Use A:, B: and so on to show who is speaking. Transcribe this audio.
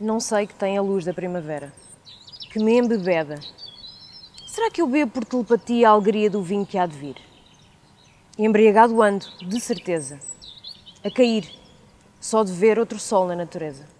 A: Não sei que tem a luz da primavera, que me embebeda. Será que eu bebo por telepatia a alegria do vinho que há de vir? Embriagado ando, de certeza, a cair, só de ver outro sol na natureza.